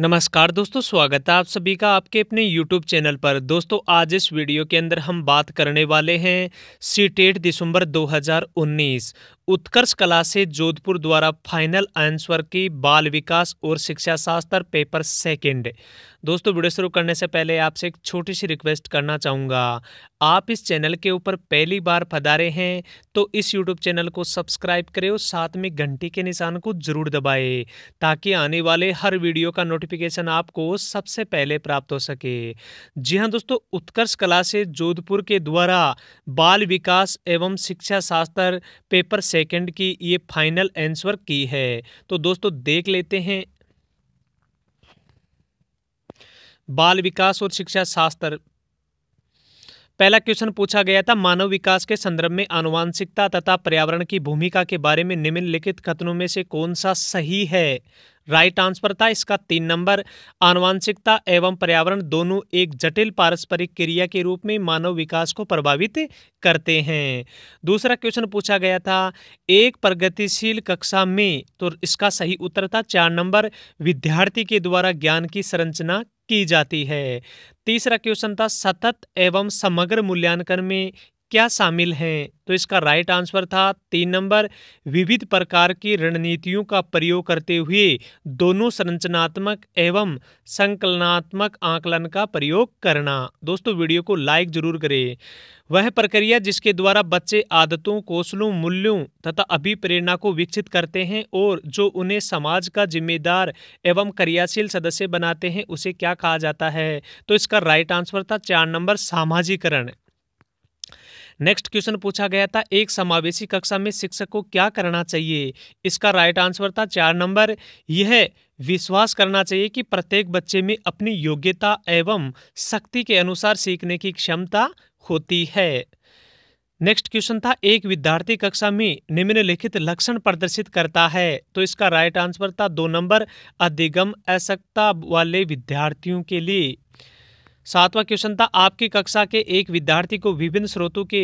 नमस्कार दोस्तों स्वागत है आप सभी का आपके अपने YouTube चैनल पर दोस्तों आज इस वीडियो के अंदर हम बात करने वाले हैं सीटेट दिसंबर 2019 उत्कर्ष कला से जोधपुर द्वारा फाइनल आंसर की बाल विकास और शिक्षा शास्त्र पेपर सेकंड दोस्तों वीडियो शुरू करने से पहले आपसे एक छोटी सी रिक्वेस्ट करना चाहूँगा आप इस चैनल के ऊपर पहली बार पधारे हैं तो इस यूट्यूब चैनल को सब्सक्राइब करें और साथ में घंटी के निशान को जरूर दबाएं ताकि आने वाले हर वीडियो का नोटिफिकेशन आपको सबसे पहले प्राप्त हो सके जी हाँ दोस्तों उत्कर्ष कला से जोधपुर के द्वारा बाल विकास एवं शिक्षा शास्त्र पेपर सेकंड की ये फाइनल आंसर की है तो दोस्तों देख लेते हैं बाल विकास और शिक्षा शास्त्र पहला क्वेश्चन पूछा गया था मानव विकास के संदर्भ में आनुवांशिकता तथा पर्यावरण की भूमिका के बारे में निम्नलिखित कथनों में से कौन सा सही है राइट आंसर था इसका तीन नंबर आनुवांशिकता एवं पर्यावरण दोनों एक जटिल पारस्परिक क्रिया के रूप में मानव विकास को प्रभावित करते हैं दूसरा क्वेश्चन पूछा गया था एक प्रगतिशील कक्षा में तो इसका सही उत्तर था चार नंबर विद्यार्थी के द्वारा ज्ञान की संरचना की जाती है तीसरा क्वेश्चन था सतत एवं समग्र मूल्यांकन में क्या शामिल हैं तो इसका राइट आंसर था तीन नंबर विविध प्रकार की रणनीतियों का प्रयोग करते हुए दोनों संरचनात्मक एवं संकलनात्मक आकलन का प्रयोग करना दोस्तों वीडियो को लाइक जरूर करें वह प्रक्रिया जिसके द्वारा बच्चे आदतों कौशलों मूल्यों तथा अभिप्रेरणा को विकसित करते हैं और जो उन्हें समाज का जिम्मेदार एवं क्रियाशील सदस्य बनाते हैं उसे क्या कहा जाता है तो इसका राइट आंसर था चार नंबर सामाजिकरण नेक्स्ट क्वेश्चन पूछा गया था एक समावेशी कक्षा में शिक्षक को क्या करना चाहिए इसका राइट आंसर था चार नंबर यह विश्वास करना चाहिए कि प्रत्येक बच्चे में अपनी योग्यता एवं शक्ति के अनुसार सीखने की क्षमता होती है नेक्स्ट क्वेश्चन था एक विद्यार्थी कक्षा में निम्नलिखित लक्षण प्रदर्शित करता है तो इसका राइट आंसर था दो नंबर अधिगम असक्ता वाले विद्यार्थियों के लिए सातवां क्वेश्चन था आपकी कक्षा के एक विद्यार्थी को विभिन्न स्रोतों के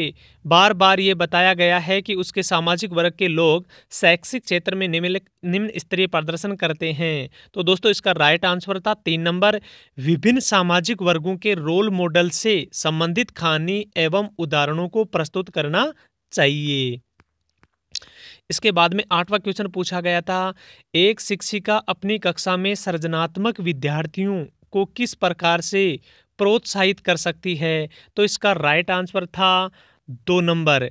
बार बार ये बताया गया है कि उसके सामाजिक वर्ग के लोग शैक्षिक क्षेत्र में निम्न निम्न स्तरीय प्रदर्शन करते हैं तो दोस्तों इसका राइट आंसर था तीन नंबर विभिन्न सामाजिक वर्गों के रोल मॉडल से संबंधित कहानी एवं उदाहरणों को प्रस्तुत करना चाहिए इसके बाद में आठवां क्वेश्चन पूछा गया था एक शिक्षिका अपनी कक्षा में सृजनात्मक विद्यार्थियों को किस प्रकार से प्रोत्साहित कर सकती है तो इसका राइट आंसर था दो नंबर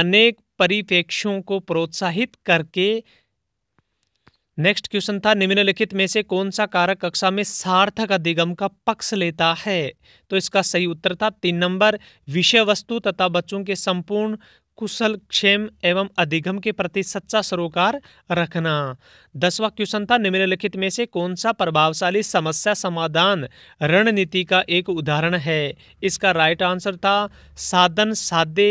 अनेक परिप्रेक्ष्यों को प्रोत्साहित करके नेक्स्ट क्वेश्चन था निम्नलिखित में से कौन सा कारक कक्षा में सार्थक अधिगम का पक्ष लेता है तो इसका सही उत्तर था तीन नंबर विषय वस्तु तथा बच्चों के संपूर्ण कुशल क्षेम एवं अधिगम के प्रति सच्चा सरोकार रखना दसवा क्वेश्चन था निम्नलिखित में से कौन सा प्रभावशाली समस्या समाधान रणनीति का एक उदाहरण है इसका राइट आंसर था साधन साधे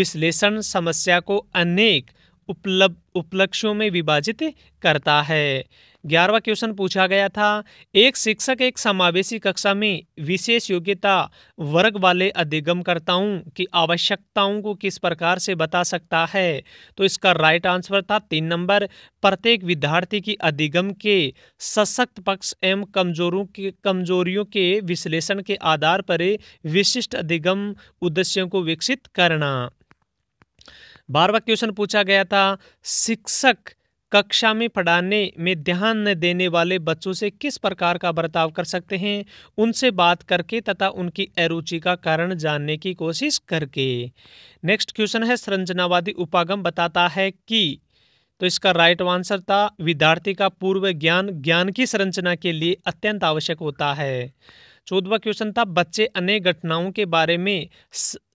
विश्लेषण समस्या को अनेक उपलब्ध उपलक्ष्यों में विभाजित करता है ग्यारहवा क्वेश्चन पूछा गया था एक शिक्षक एक समावेशी कक्षा में विशेष योग्यता वर्ग वाले अधिगमकर्ताओं की आवश्यकताओं को किस प्रकार से बता सकता है तो इसका राइट आंसर था तीन नंबर प्रत्येक विद्यार्थी की अधिगम के सशक्त पक्ष एवं कमजोरों के कमजोरियों के विश्लेषण के आधार पर विशिष्ट अधिगम उद्देश्यों को विकसित करना बारवा क्वेश्चन पूछा गया था शिक्षक कक्षा में पढ़ाने में ध्यान न देने वाले बच्चों से किस प्रकार का बर्ताव कर सकते हैं उनसे बात करके तथा उनकी अरुचि का कारण जानने की कोशिश करके नेक्स्ट क्वेश्चन है संरचनावादी उपागम बताता है कि तो इसका राइट आंसर था विद्यार्थी का पूर्व ज्ञान ज्ञान की संरचना के लिए अत्यंत आवश्यक होता है चौदवा क्वेश्चन था बच्चे अनेक घटनाओं के बारे में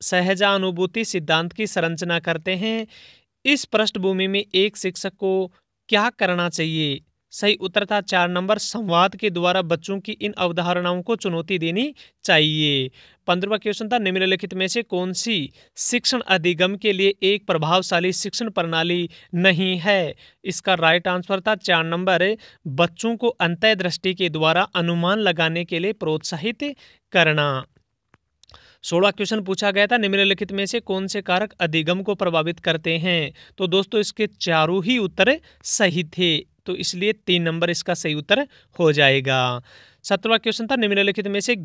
सहजानुभूति सिद्धांत की संरचना करते हैं इस पृष्ठभूमि में एक शिक्षक को क्या करना चाहिए सही उत्तर था चार नंबर संवाद के द्वारा बच्चों की इन अवधारणाओं को चुनौती देनी चाहिए पंद्रवा क्वेश्चन था निम्नलिखित में से कौन सी शिक्षण अधिगम के लिए एक प्रभावशाली शिक्षण प्रणाली नहीं है इसका राइट आंसर था चार नंबर बच्चों को अंतर्दृष्टि के द्वारा अनुमान लगाने के लिए प्रोत्साहित करना सोलह क्वेश्चन पूछा गया था निम्नलिखित में से कौन से कारक अधिगम को प्रभावित करते हैं तो दोस्तों इसके चारों ही उत्तर सही थे तो इसलिए तीन नंबर इसका सही उत्तर हो जाएगा सत्रवा क्वेश्चन था निम्नलिखित में से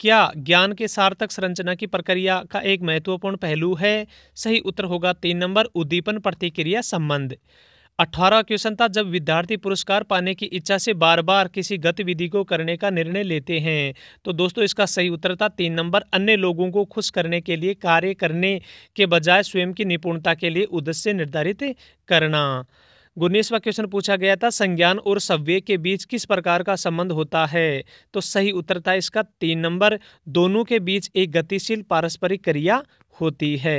क्या ज्ञान के सार्थक संरचना की प्रक्रिया का एक महत्वपूर्ण पहलू है सही उत्तर होगा तीन नंबर उद्दीपन प्रतिक्रिया संबंध अठारह क्वेश्चन था जब विद्यार्थी पुरस्कार पाने की इच्छा से बार बार किसी गतिविधि को करने का निर्णय लेते हैं तो दोस्तों इसका सही उत्तर था तीन नंबर अन्य लोगों को खुश करने के लिए कार्य करने के बजाय स्वयं की निपुणता के लिए उद्देश्य निर्धारित करना उन्नीसवा क्वेश्चन पूछा गया था संज्ञान और सव्य के बीच किस प्रकार का संबंध होता है तो सही उत्तर था इसका तीन नंबर दोनों के बीच एक गतिशील पारस्परिक क्रिया होती है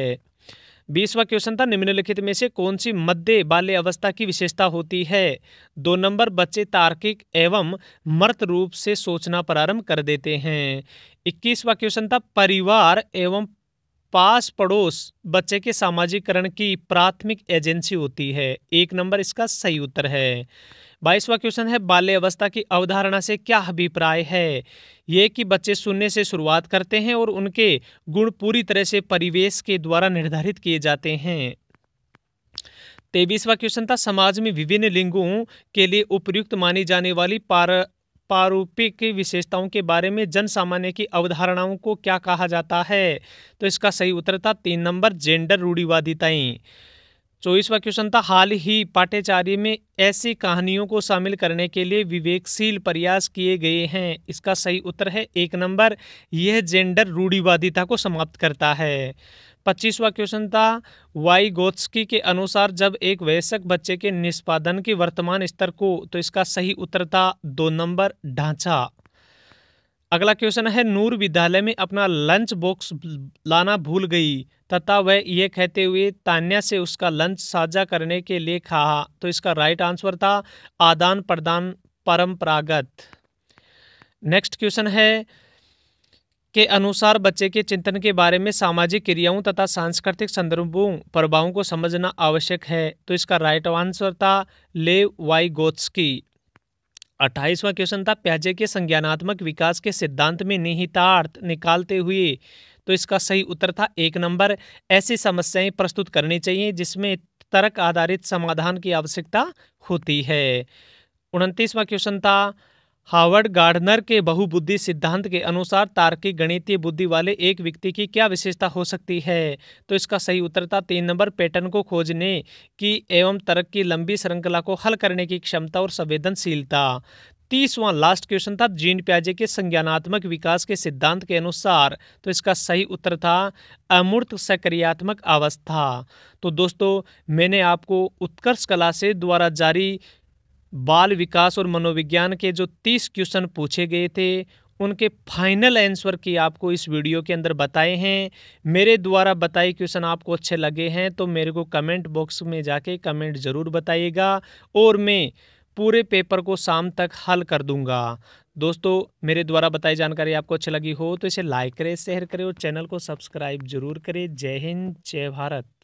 बीसवा क्वेश्चन था निम्नलिखित में से कौन सी मध्य बाल्य अवस्था की विशेषता होती है दो नंबर बच्चे तार्किक एवं मर्त रूप से सोचना प्रारंभ कर देते हैं इक्कीसवा क्वेश्चन था परिवार एवं पास पड़ोस बच्चे के सामाजिकरण की प्राथमिक एजेंसी होती है एक नंबर इसका सही उत्तर है बाईसवा क्वेश्चन है बाल्य अवस्था की अवधारणा से क्या अभिप्राय है ये कि बच्चे सुनने से शुरुआत करते हैं और उनके गुण पूरी तरह से परिवेश के द्वारा निर्धारित किए जाते हैं तेईसवा क्वेश्चन था समाज में विभिन्न लिंगों के लिए उपयुक्त मानी जाने वाली पार पारूपिक विशेषताओं के बारे में जन सामान्य की अवधारणाओं को क्या कहा जाता है तो इसका सही उत्तर था तीन नंबर जेंडर रूढ़िवादिताएं चौबीसवा क्वेश्चन था हाल ही पाठ्यचार्य में ऐसी कहानियों को शामिल करने के लिए विवेकशील प्रयास किए गए हैं इसका सही उत्तर है एक नंबर यह जेंडर रूढ़िवादिता को समाप्त करता है पच्चीसवा क्वेश्चन था वाई गोत्सकी के अनुसार जब एक वयस्क बच्चे के निष्पादन के वर्तमान स्तर को तो इसका सही उत्तर था दो नंबर ढांचा अगला क्वेश्चन है नूर विद्यालय में अपना लंच बॉक्स लाना भूल गई तथा वह यह कहते हुए तान्या से उसका लंच साझा करने के लिए कहा तो इसका राइट आंसर था आदान प्रदान परंपरागत नेक्स्ट क्वेश्चन है के अनुसार बच्चे के चिंतन के बारे में सामाजिक क्रियाओं तथा सांस्कृतिक संदर्भों प्रभावों को समझना आवश्यक है तो इसका राइट आंसर था ले वाई गोत्स्की अट्ठाईसवां क्वेश्चन था प्याजे के संज्ञानात्मक विकास के सिद्धांत में निहितार्थ निकालते हुए तो इसका सही उत्तर था एक नंबर ऐसी समस्याएं प्रस्तुत करनी चाहिए जिसमें तर्क आधारित समाधान की आवश्यकता होती है उनतीसवां क्वेश्चन था हावर्ड गार्डनर के बहुबुद्धि सिद्धांत के अनुसार तार्किक गणितीय बुद्धि वाले एक व्यक्ति की क्या विशेषता हो सकती है तो इसका सही उत्तर था तीन नंबर पैटर्न को खोजने की एवं तर्क की लंबी श्रृंखला को हल करने की क्षमता और संवेदनशीलता तीसवां लास्ट क्वेश्चन था जीन प्याजे के संज्ञानात्मक विकास के सिद्धांत के अनुसार तो इसका सही उत्तर था अमूर्त सक्रियात्मक अवस्था तो दोस्तों मैंने आपको उत्कर्ष कला से द्वारा जारी बाल विकास और मनोविज्ञान के जो तीस क्वेश्चन पूछे गए थे उनके फाइनल आंसर की आपको इस वीडियो के अंदर बताए हैं मेरे द्वारा बताए क्वेश्चन आपको अच्छे लगे हैं तो मेरे को कमेंट बॉक्स में जाके कमेंट ज़रूर बताइएगा और मैं पूरे पेपर को शाम तक हल कर दूंगा दोस्तों मेरे द्वारा बताई जानकारी आपको अच्छी लगी हो तो इसे लाइक करें शेयर करें और चैनल को सब्सक्राइब जरूर करें जय हिंद जय भारत